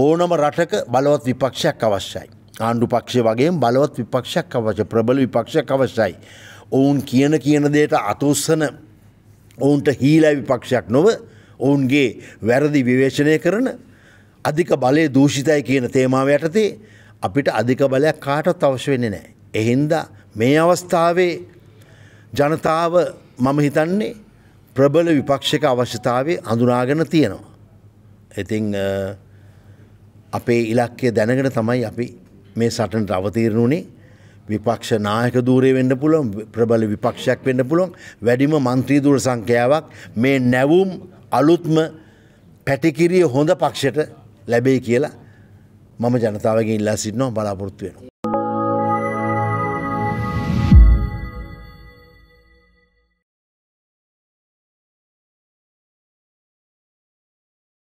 ඕනම රටක බලවත් විපක්ෂයක් අවශ්‍යයි. ආණ්ඩු පක්ෂය වගේ බලවත් විපක්ෂයක් අවශ්‍ය ප්‍රබල විපක්ෂයක් අවශ්‍යයි. ඔවුන් කියන කියන දේට අතුස්සන ඔවුන්ට හීලයි විපක්ෂයක් නොව ඔවුන්ගේ වැරදි විවේශනය කරන අධික බලය දූෂිතයි කියන තේමාව යටතේ අපිට අධික බලයක් කාටත් අවශ්‍ය වෙන්නේ නෑ. එහින්දා මේ අවස්ථාවේ ජනතාව මම හිතන්නේ ප්‍රබල විපක්ෂක අවශ්‍යතාවේ අඳුනාගෙන තියෙනවා. ඉතිං අපේ ඉලක්කය දැනගෙන තමයි අපි මේ සටනට අවතීරණ වුණේ විපක්ෂ නායක දූරේ වෙන්න පුළුවන් ප්‍රබල විපක්ෂයක් වෙන්න පුළුවන් වැඩිම මන්ත්‍රී දුර සංඛ්‍යාවක් මේ නැවුම් අලුත්ම පැටිකිරිය හොඳ පක්ෂයට ලැබෙයි කියලා මම ජනතාවගේ ඉල්ලා සිටිනවා බලාපොරොත්තු වෙනවා.